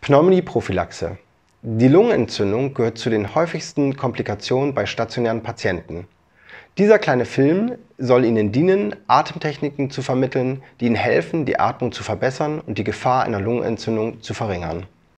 Pneumonieprophylaxe. Die Lungenentzündung gehört zu den häufigsten Komplikationen bei stationären Patienten. Dieser kleine Film soll Ihnen dienen, Atemtechniken zu vermitteln, die Ihnen helfen, die Atmung zu verbessern und die Gefahr einer Lungenentzündung zu verringern.